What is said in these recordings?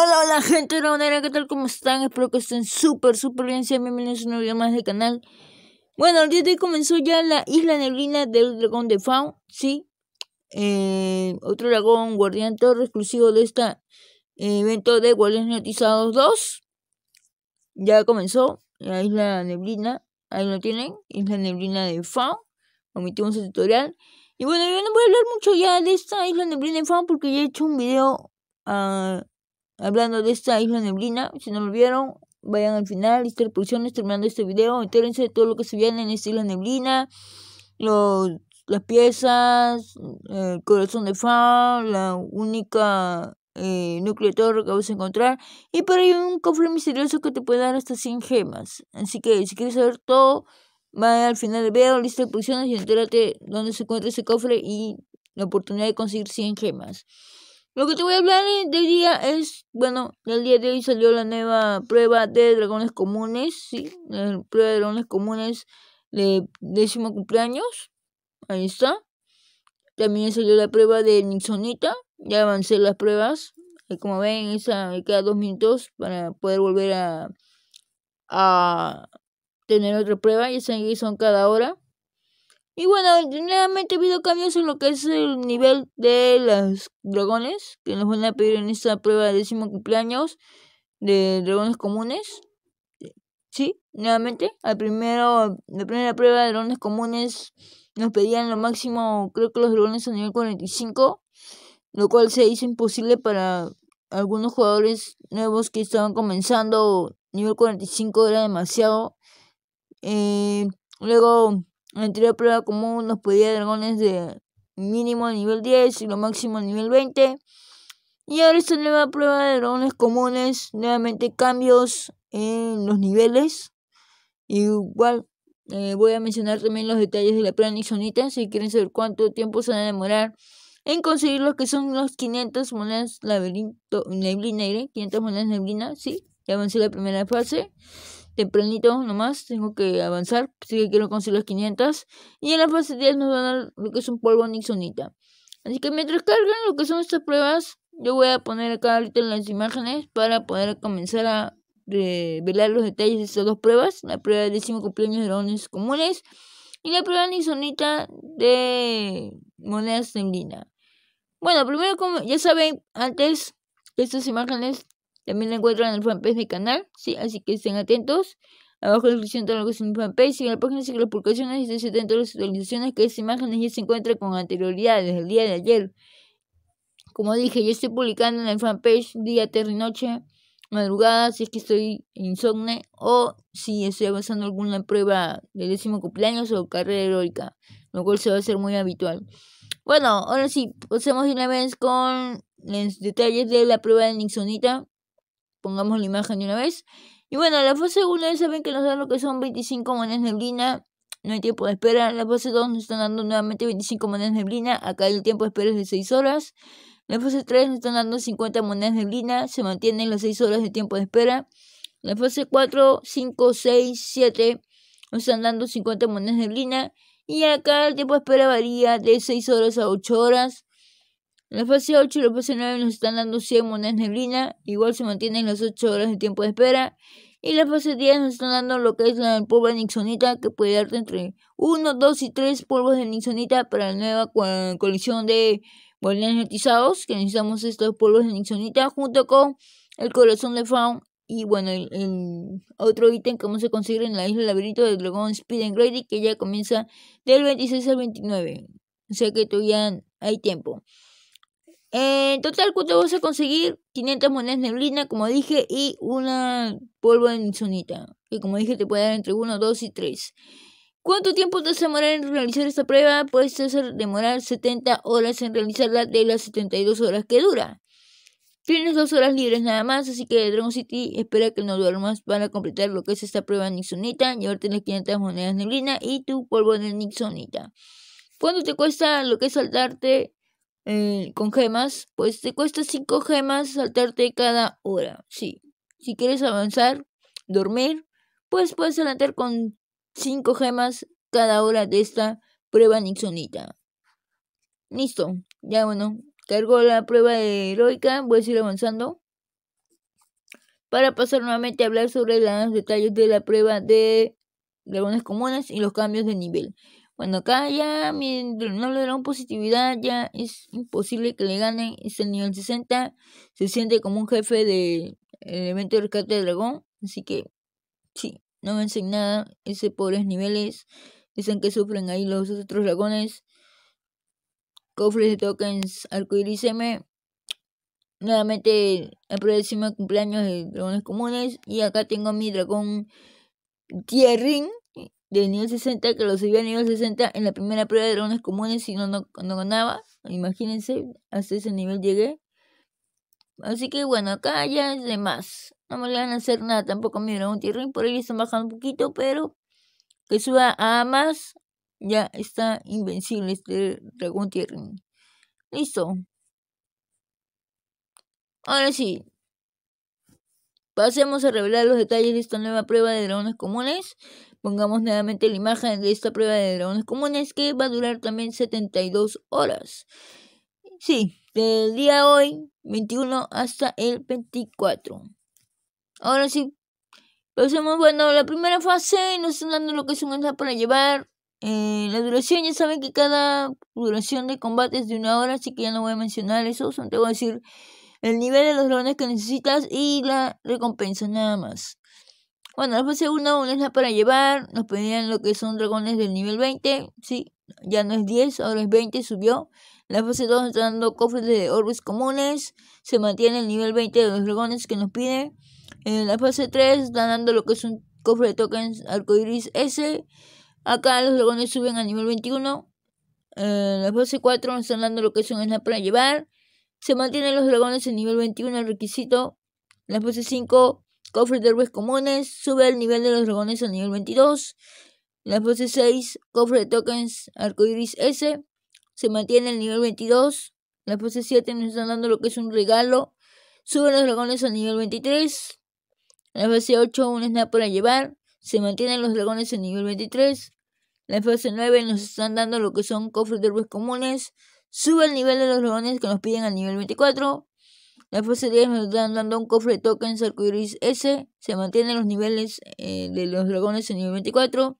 Hola, hola gente de ¿qué tal? ¿Cómo están? Espero que estén súper, súper bien. Sean bienvenidos a un nuevo video más del canal. Bueno, el día de hoy comenzó ya la isla neblina del dragón de Faun, ¿sí? Eh, otro dragón, guardián torre exclusivo de este eh, evento de Guardianes Notizados 2. Ya comenzó la isla neblina, ahí lo tienen, isla neblina de Faun. Omitimos el tutorial. Y bueno, yo no voy a hablar mucho ya de esta isla neblina de Faun porque ya he hecho un video... a ah, hablando de esta isla neblina. Si no lo vieron, vayan al final, de posiciones terminando este video, entérense de todo lo que se viene en esta isla neblina, los, las piezas, el corazón de fa la única eh, núcleo de torre que vas a encontrar, y por ahí un cofre misterioso que te puede dar hasta 100 gemas. Así que si quieres saber todo, vaya al final del video, lista de posiciones y entérate dónde se encuentra ese cofre y la oportunidad de conseguir 100 gemas. Lo que te voy a hablar de día es, bueno, el día de hoy salió la nueva prueba de dragones comunes, sí, la prueba de dragones comunes de décimo cumpleaños, ahí está. También salió la prueba de Nixonita, ya avancé las pruebas, y como ven, esa me queda dos minutos para poder volver a, a tener otra prueba, ya se que son cada hora. Y bueno, nuevamente ha habido cambios en lo que es el nivel de los dragones, que nos van a pedir en esta prueba de décimo cumpleaños de dragones comunes. Sí, nuevamente, al primero, la primera prueba de dragones comunes nos pedían lo máximo, creo que los dragones a nivel 45, lo cual se hizo imposible para algunos jugadores nuevos que estaban comenzando, nivel 45 era demasiado. Eh, luego la anterior prueba común nos pedía dragones de mínimo nivel 10 y lo máximo nivel 20. Y ahora esta nueva prueba de dragones comunes, nuevamente cambios en los niveles. Igual eh, voy a mencionar también los detalles de la prueba si quieren saber cuánto tiempo se va a demorar en conseguir los que son los 500 monedas laberinto, neblina, 500 monedas neblina, sí, ya avancé la primera fase tempranito nomás, tengo que avanzar, así quiero conseguir las 500. Y en la fase 10 nos van a dar lo que es un polvo nixonita. Así que mientras cargan lo que son estas pruebas, yo voy a poner acá ahorita las imágenes para poder comenzar a revelar los detalles de estas dos pruebas. La prueba de 15 cumpleaños de drones comunes y la prueba nixonita de monedas temblina. Bueno, primero como ya saben antes estas imágenes también la encuentran en el fanpage de mi canal, ¿sí? Así que estén atentos. Abajo en la descripción lo que es mi fanpage, en la página, de las publicaciones y estén atentos las actualizaciones que es imágenes ya se encuentra con anterioridad desde el día de ayer. Como dije, yo estoy publicando en el fanpage día, tarde y noche, madrugada, si es que estoy insomne o si estoy avanzando alguna prueba de décimo cumpleaños o carrera heroica, lo cual se va a hacer muy habitual. Bueno, ahora sí, pasemos de una vez con los detalles de la prueba de Nixonita pongamos la imagen de una vez. Y bueno, la fase 1 ya saben que nos dan lo que son 25 monedas de neblina. No hay tiempo de espera. La fase 2 nos están dando nuevamente 25 monedas de neblina. Acá el tiempo de espera es de 6 horas. La fase 3 nos están dando 50 monedas de neblina. Se mantienen las 6 horas de tiempo de espera. La fase 4, 5, 6, 7 nos están dando 50 monedas de neblina. Y acá el tiempo de espera varía de 6 horas a 8 horas la fase 8 y la fase 9 nos están dando 100 monedas neblina, igual se mantienen las 8 horas de tiempo de espera. Y la fase 10 nos están dando lo que es la polvo de Nixonita, que puede darte entre 1, 2 y 3 polvos de Nixonita para la nueva colección de monedas notizados, que necesitamos estos polvos de Nixonita junto con el corazón de Faun y bueno, el, otro ítem que vamos a conseguir en la isla laberinto del dragón Speed and Grady que ya comienza del 26 al 29. O sea que todavía hay tiempo. Eh, en total, ¿cuánto vas a conseguir? 500 monedas neblina, como dije, y una polvo de nixonita. que como dije te puede dar entre 1, 2 y 3. ¿Cuánto tiempo te vas a demorar en realizar esta prueba? Puedes demorar 70 horas en realizarla de las 72 horas que dura. Tienes dos horas libres nada más, así que Dragon City espera que no duermas para completar lo que es esta prueba Nixonita, ahora tienes 500 monedas neblina y tu polvo de Nixonita. ¿Cuánto te cuesta lo que es saltarte eh, con gemas, pues te cuesta 5 gemas saltarte cada hora. Sí. Si quieres avanzar, dormir, pues puedes saltar con 5 gemas cada hora de esta prueba Nixonita. Listo. Ya bueno, cargo la prueba de heroica, voy a seguir avanzando. Para pasar nuevamente a hablar sobre los detalles de la prueba de dragones comunes y los cambios de nivel. Cuando acá ya mi, no le dan positividad, ya es imposible que le gane. Es nivel 60. Se siente como un jefe del evento de rescate de dragón. Así que sí, no me enseñan nada. Ese pobres niveles. Dicen que sufren ahí los otros dragones. Cofres de tokens arcoiris M. Nuevamente el próximo cumpleaños de dragones comunes. Y acá tengo a mi dragón Tierrin del nivel 60 que lo subía a nivel 60 en la primera prueba de drones comunes y no, no, ganaba. Imagínense, hasta ese nivel llegué. Así que bueno, acá ya es de más. No me van a hacer nada tampoco a mi dragón tierrín, Por ahí están bajando un poquito, pero que suba a más. Ya está invencible este dragón tierrín Listo. Ahora sí. Pasemos a revelar los detalles de esta nueva prueba de drones comunes. Pongamos nuevamente la imagen de esta prueba de drones comunes que va a durar también 72 horas. Sí, del día de hoy, 21 hasta el 24. Ahora sí, pasemos, bueno, la primera fase, nos están dando lo que es un enlace para llevar. Eh, la duración, ya saben que cada duración de combate es de una hora, así que ya no voy a mencionar eso, solo te voy a decir el nivel de los drones que necesitas y la recompensa nada más. Bueno, la fase 1 una la para llevar, nos pedían lo que son dragones del nivel 20, sí, ya no es 10, ahora es 20, subió. la fase 2 están dando cofres de orbes comunes, se mantiene el nivel 20 de los dragones que nos piden. En eh, la fase 3 están dando lo que es un cofre de tokens arcoiris S. Acá los dragones suben al nivel 21. En eh, la fase 4 nos están dando lo que es una snap para llevar. Se mantienen los dragones en nivel 21 el requisito. En la fase 5 Cofre de héroes comunes. Sube el nivel de los dragones a nivel 22. La fase 6, cofre de tokens arcoiris S. Se mantiene el nivel 22. La fase 7 nos están dando lo que es un regalo. sube los dragones al nivel 23. La fase 8, un snap para llevar. Se mantienen los dragones al nivel 23. La fase 9 nos están dando lo que son cofres de héroes comunes. Sube el nivel de los dragones que nos piden al nivel 24. La fase 10 nos están dando un cofre de tokens arcoiris S. Se mantienen los niveles eh, de los dragones en nivel 24.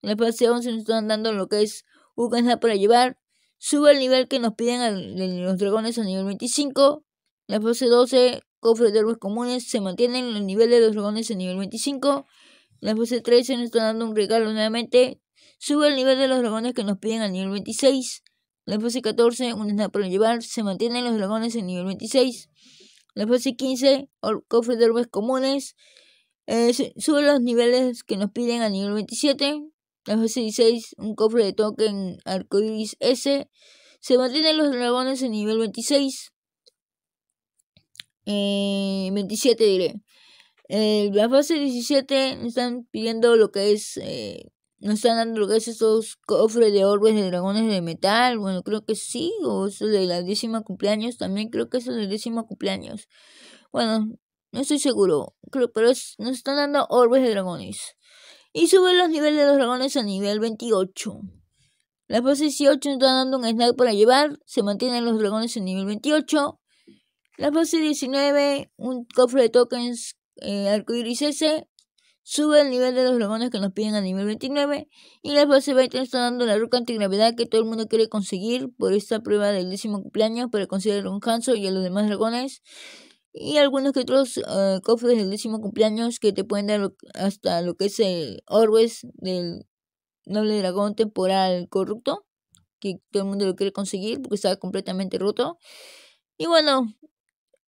la fase 11 nos están dando lo que es un para llevar. Sube el nivel que nos piden los dragones a nivel 25. la fase 12, cofre de héroes comunes. Se mantienen los niveles de los dragones en nivel 25. la fase 13 nos están dando un regalo nuevamente. Sube el nivel de los dragones que nos piden al nivel 26. La fase 14, un snap para llevar, se mantienen los dragones en nivel 26. La fase 15, cofre de orbes comunes, eh, sube los niveles que nos piden a nivel 27. La fase 16, un cofre de token arcoiris S. Se mantienen los dragones en nivel 26. 27 eh, diré. Eh, la fase 17 están pidiendo lo que es eh, no están dando lugar esos cofres de orbes de dragones de metal. Bueno, creo que sí. O eso de la décima cumpleaños. También creo que eso de décima cumpleaños. Bueno, no estoy seguro. Creo, pero nos están dando orbes de dragones. Y suben los niveles de los dragones a nivel 28. La fase 18 nos están dando un snack para llevar. Se mantienen los dragones en nivel 28. La fase 19, un cofre de tokens eh, arco iris ese sube el nivel de los dragones que nos piden al nivel 29 y la fase 20 está dando la ruca antigravedad que todo el mundo quiere conseguir por esta prueba del décimo cumpleaños para conseguir un Hanzo y a los demás dragones y algunos que otros eh, cofres del décimo cumpleaños que te pueden dar hasta lo que es el Orbes del noble dragón temporal corrupto que todo el mundo lo quiere conseguir porque está completamente roto y bueno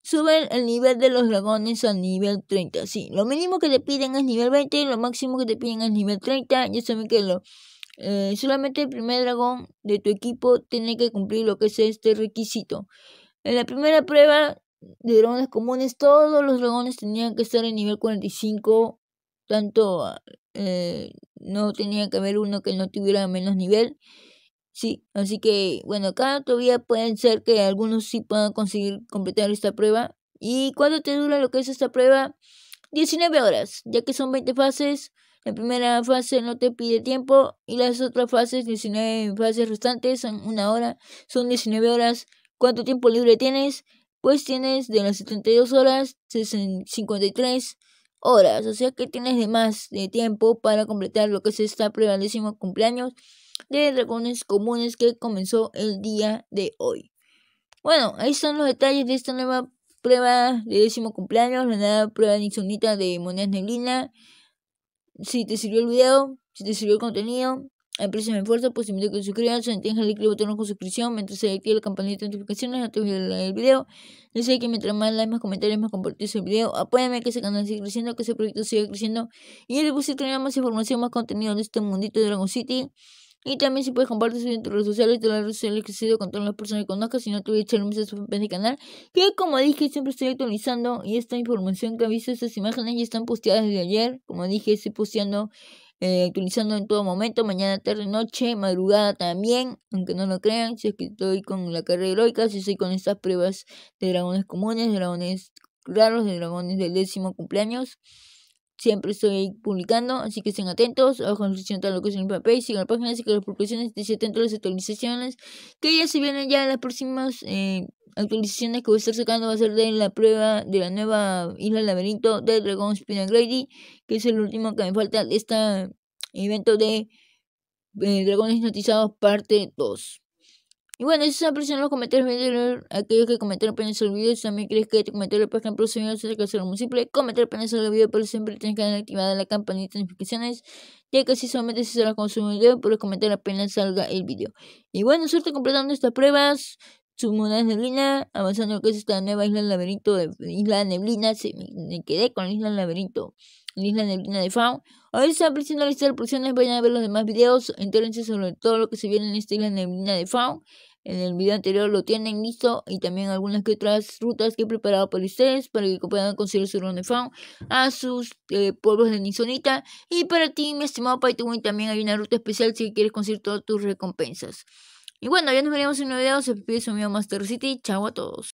suben el nivel de los dragones al nivel 30. Sí, lo mínimo que te piden es nivel 20 y lo máximo que te piden es nivel 30. Ya saben que lo, eh, solamente el primer dragón de tu equipo tiene que cumplir lo que es este requisito. En la primera prueba de dragones comunes, todos los dragones tenían que estar en nivel 45. Tanto eh, no tenía que haber uno que no tuviera menos nivel. Sí, así que bueno, acá todavía pueden ser que algunos sí puedan conseguir completar esta prueba. ¿Y cuánto te dura lo que es esta prueba? 19 horas, ya que son 20 fases. La primera fase no te pide tiempo y las otras fases, 19 fases restantes, son una hora, son 19 horas. ¿Cuánto tiempo libre tienes? Pues tienes de las 72 horas, 53 horas, o sea que tienes de más de tiempo para completar lo que es esta prueba décimo cumpleaños de dragones comunes que comenzó el día de hoy. Bueno, ahí son los detalles de esta nueva prueba de décimo cumpleaños, la nueva prueba nixonita de monedas neblina. Si te sirvió el video, si te sirvió el contenido, aprecio mi esfuerzo, pues invito a que te suscribas, el clic al botón con suscripción, mientras se activa la campanita de notificaciones, no te olvides el video. Yo sé que mientras más likes, más comentarios, más compartidos el video, apóyame que ese canal siga creciendo, que ese proyecto siga creciendo y yo les más información, más contenido de este mundito de Dragon City. Y también si puedes compartir en tus redes sociales, todas las redes sociales que sido con todas las personas que conozcas. Si no te voy a echar un a canal. Que como dije, siempre estoy actualizando. Y esta información que aviso, visto, estas imágenes ya están posteadas desde ayer. Como dije, estoy posteando eh, actualizando en todo momento, mañana, tarde, noche, madrugada también, aunque no lo crean, si es que estoy con la carrera heroica, si estoy con estas pruebas de dragones comunes, de dragones raros, de dragones del décimo cumpleaños. Siempre estoy publicando, así que estén atentos. Ojo en la es en papel. Sigan la página, así que las publicaciones. Estén atentos las actualizaciones. Que ya se vienen ya las próximas eh, actualizaciones que voy a estar sacando. Va a ser de la prueba de la nueva Isla Laberinto de Dragon Spin Grady. Que es el último que me falta de este evento de eh, Dragones Notizados parte 2. Y bueno, esas aprecian los comentarios aquellos que comentaron apenas el video. Si también crees que te este comentario, por ejemplo, se acerca que muy simple, comentar apenas el video, pero siempre tienes que tener activada la campanita de notificaciones, ya que así solamente se las consume el video, puedes comentar apenas salga el video. Y bueno, suerte completando estas pruebas. Su moneda neblina, avanzando que es esta nueva isla laberinto, de, isla neblina, se me, quedé con la isla laberinto, la isla neblina de Faun. A ver si apareciendo la lista de reproducciones, vayan a ver los demás videos, entérense sobre todo lo que se viene en esta isla de Faun. En el video anterior lo tienen listo y también algunas que otras rutas que he preparado para ustedes para que puedan conseguir su Ron de Faun a sus eh, pueblos de Nisonita. Y para ti, mi estimado Python, también hay una ruta especial si quieres conseguir todas tus recompensas. Y bueno, ya nos veremos en un nuevo video. Se pide su amigo Master City. Chao a todos.